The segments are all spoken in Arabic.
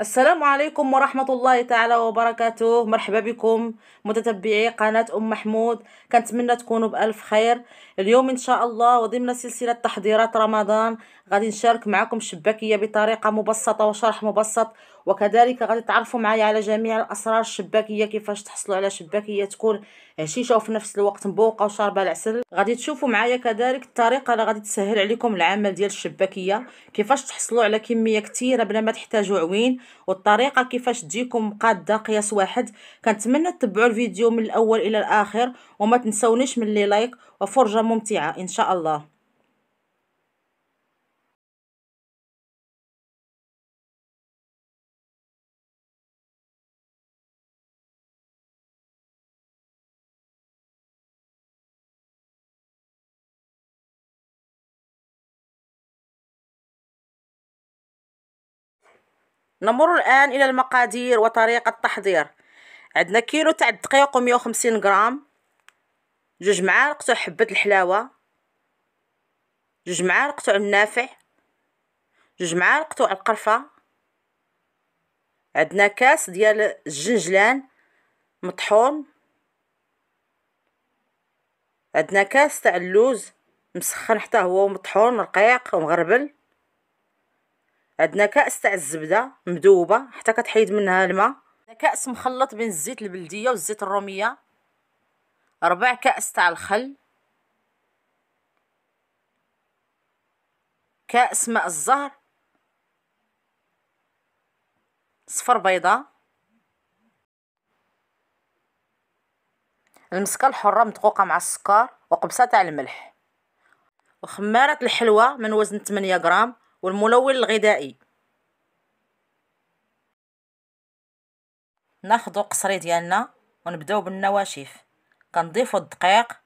السلام عليكم ورحمة الله تعالى وبركاته مرحبا بكم متتبعي قناة أم محمود كنتمنى تكونوا بألف خير اليوم إن شاء الله وضمن سلسلة تحضيرات رمضان غادي نشارك معكم شباكية بطريقة مبسطة وشرح مبسط وكذلك غادي تعرفوا معايا على جميع الاسرار الشباكيه كيفاش تحصلوا على شباكيه تكون هشيشه وفي نفس الوقت مبوقه وشاربه العسل غادي تشوفوا معايا كذلك الطريقه اللي غادي تسهل عليكم العمل ديال الشباكيه كيفاش تحصلوا على كميه كثيره بلا ما تحتاجوا عوين والطريقه كيفاش تجيكم قاده قياس واحد كنتمنى تتبعوا الفيديو من الاول الى الاخر وما تنسونيش من لي لايك وفرجه ممتعه ان شاء الله نمر الآن إلى المقادير وطريقة التحضير عندنا كيلو تاع الدقيق ومية وخمسين غرام جوج معالق تاع حبة الحلاوة جوج معالق تاع النافع جوج معالق تاع القرفة عندنا كاس ديال الجنجلان مطحون عندنا كاس تاع اللوز مسخن حتى هو مطحون رقيق ومغربل عندنا كأس تاع الزبدة مذوبة حتى كتحيد منها الماء كأس مخلط بين الزيت البلدية والزيت الرومية ربع كأس تاع الخل كأس ماء الزهر صفر بيضة المسكة الحرة مدقوقة مع السكر وقبصة تاع الملح وخمارة الحلوى من وزن 8 غرام والملون الغذائي ناخدو قصري ديالنا ونبداو بالنواشف كنضيفو الدقيق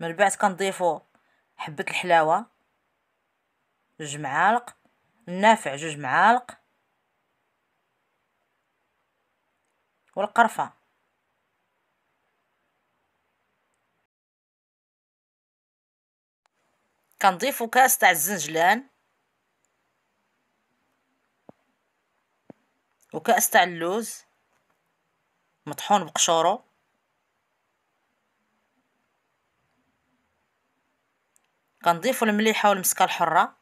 من بعد كنضيفو حبة الحلاوة جوج معالق النافع جوج معالق والقرفه كنضيفو كاس تاع الزنجلان وكاس تاع اللوز مطحون بقشورو كنضيفو المليحه والمسكه الحره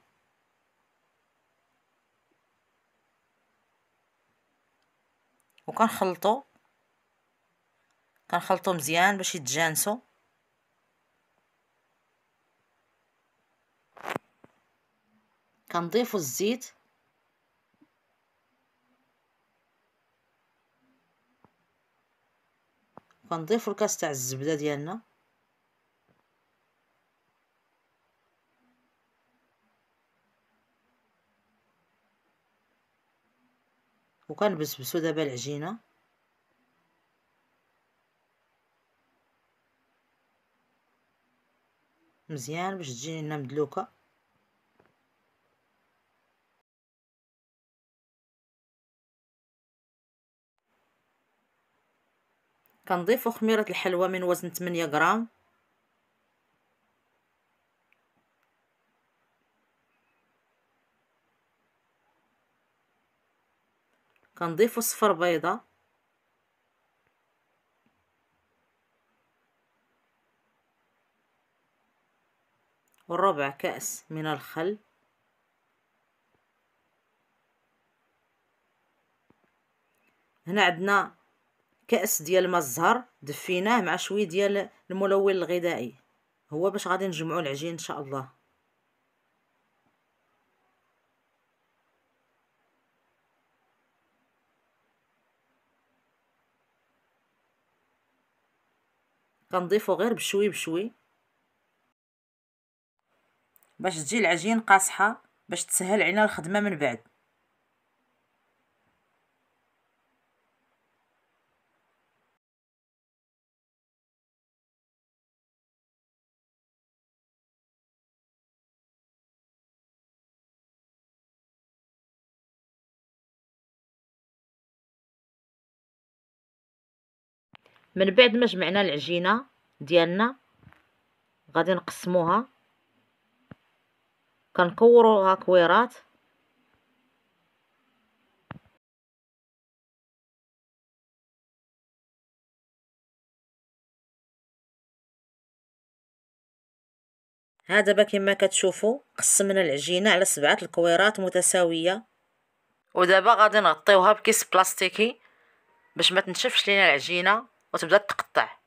وكنخلطو كنخلطو مزيان باش يتجانسو كنضيفو الزيت وكنضيفو الكاس تاع الزبده ديالنا وكنبسبسو دابا العجينه مزيان باش تجي مدلوكه كنضيفو خميرة الحلوى من وزن 8 غرام كنضيفو صفر بيضة وربع كأس من الخل هنا عندنا كاس ديال ماء الزهر دفيناه مع شويه ديال الملون الغذائي هو باش غادي نجمعوا العجين ان شاء الله كنضيفو غير بشوي بشوي باش تجي العجين قاصحه باش تسهل علينا الخدمه من بعد من بعد ما جمعنا العجينه ديالنا غادي نقسموها كنكوروها كويرات ها دابا كما كتشوفوا قسمنا العجينه على سبعه الكويرات متساويه ودابا غادي نغطيوها بكيس بلاستيكي باش ما تنشفش لينا العجينه وتبدا تقطع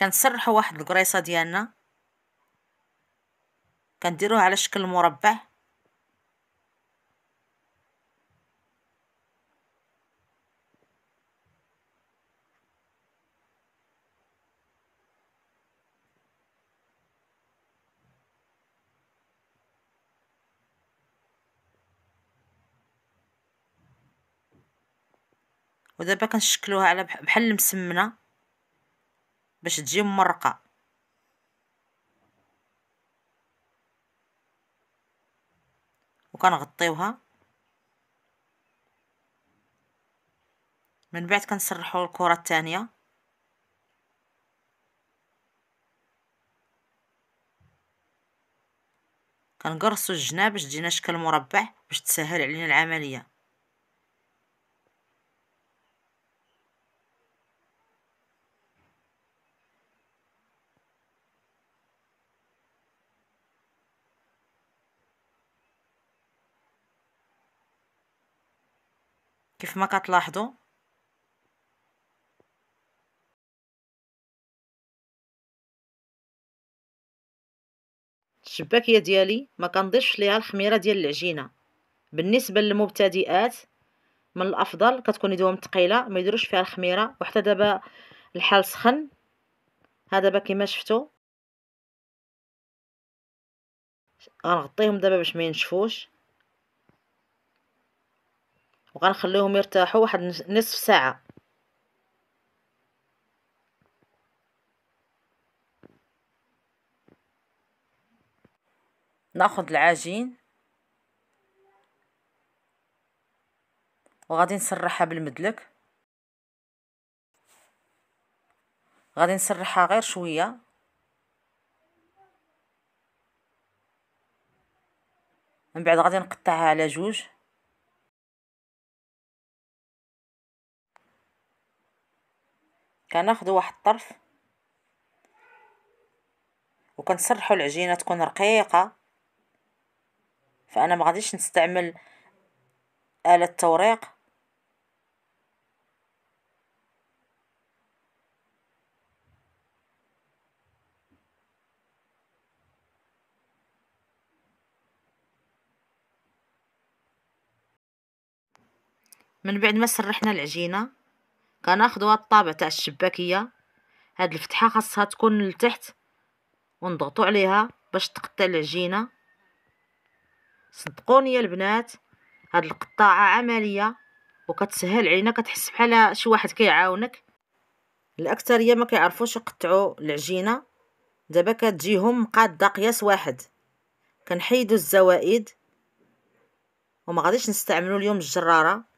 كنسرحوا واحد الكريصه ديالنا كنديروها على شكل مربع ودابا كنشكلوها على بحال المسمنه باش تجي مرقه وكنغطيوها من بعد كنسرحوا الكره الثانيه كنقرصوا الجناب باش تجينا شكل مربع باش تسهل علينا العمليه كيف ما كتلاحظوا الشباكيه ديالي ما كنضيفش ليها الخميره ديال العجينه بالنسبه للمبتدئات من الافضل كتكون يدوهم ثقيله ما يديروش فيها الخميره وحتى دابا الحال سخن ها دابا كما شفتوا غنغطيهم دابا باش ما ينشفوش وغنخليهم يرتاحوا واحد نصف ساعه ناخذ العجين وغادي نسرحها بالمدلك غادي نسرحها غير شويه من بعد غادي نقطعها على جوج كناخدو واحد الطرف وكنسرحو العجينه تكون رقيقه فانا ما غاديش نستعمل آلة توريق من بعد ما سرحنا العجينه كناخدو هاد الطابع تاع الشباكيه هاد الفتحه خاصها تكون لتحت ونضغطو عليها باش تقطع العجينه صدقوني يا البنات هاد القطاعه عمليه وكتسهل علينا كتحس بحال شي واحد كيعاونك الاكثريه ما كيعرفوش يقطعوا العجينه دابا كتجيهم قاده قياس واحد كنحيدو الزوائد وما غاديش نستعملو اليوم الجراره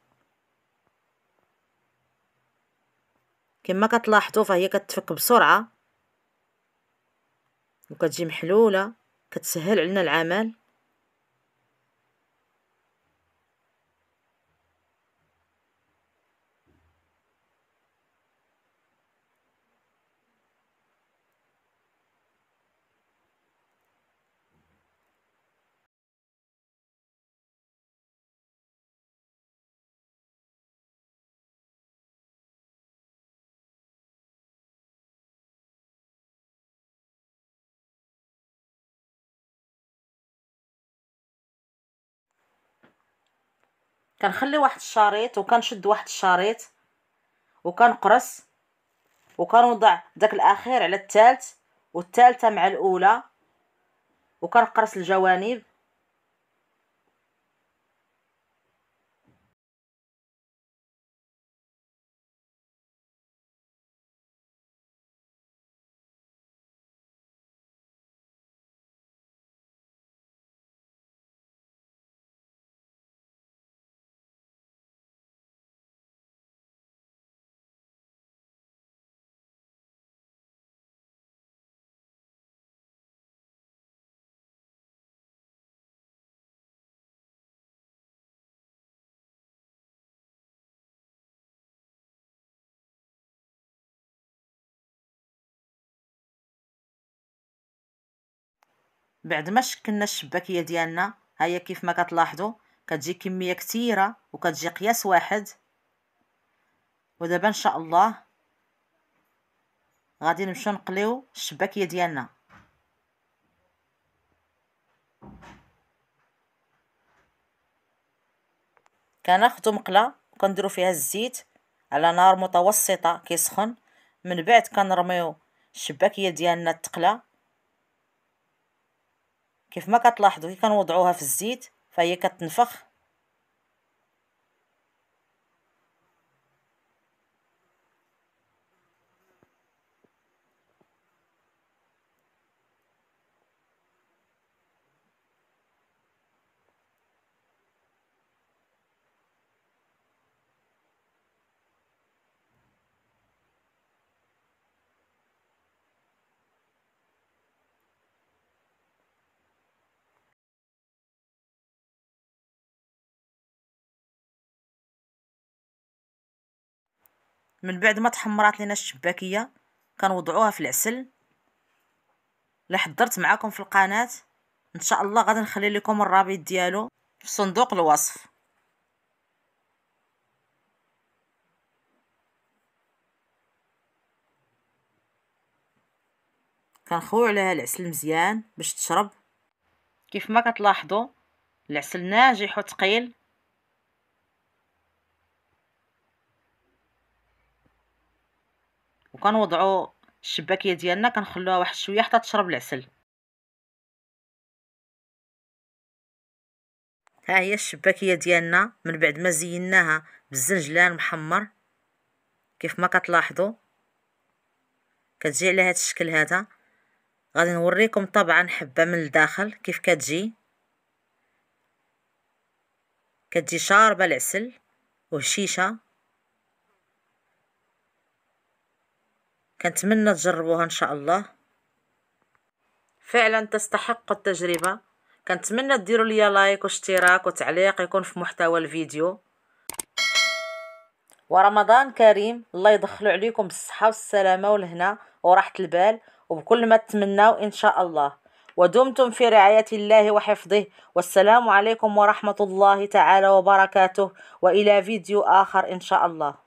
كما كتلاحظوا فهي كتفك بسرعه وكتجي محلوله كتسهل علينا العمل كنخلي واحد الشريط وكنشد واحد الشريط وكنقرص وكنوضع داك الاخير على الثالث والثالثه مع الاولى وكنقرص الجوانب بعد ما شكلنا الشباكيه ديالنا ها هي كيف ما كتلاحظوا كتجي كميه كثيره وكتجي قياس واحد ودابا ان شاء الله غادي نمشيو نقليو الشباكيه ديالنا كناخذ مقله وكنديروا فيها الزيت على نار متوسطه كيسخن من بعد كنرميو الشباكيه ديالنا التقله كيف ما كتلاحظوا كي كنوضعوها في الزيت فهي كتنفخ من بعد ما تحمرات لينا الشباكيه كنوضعوها في العسل اللي حضرت معاكم في القناه ان شاء الله غادي نخلي لكم الرابط ديالو في صندوق الوصف كنخويو عليها العسل مزيان باش تشرب كيف ما كتلاحظوا العسل ناجح وثقيل وكنوضعوا الشباكيه ديالنا كنخلوها واحد شويه حتى تشرب العسل ها هي الشباكيه ديالنا من بعد ما زيناها بالزنجلان محمر كيف ما كتلاحظوا كتجي على هذا الشكل هذا غادي نوريكم طبعا حبه من الداخل كيف كتجي كتجي شاربه العسل وهشيشه كنتمنى تجربوها ان شاء الله فعلا تستحق التجربه كنتمنى ديروا ليا لايك واشتراك وتعليق يكون في محتوى الفيديو ورمضان كريم الله يدخلوا عليكم بالصحه والسلامه والهنا وراحه البال وبكل ما تتمناو ان شاء الله ودمتم في رعايه الله وحفظه والسلام عليكم ورحمه الله تعالى وبركاته والى فيديو اخر ان شاء الله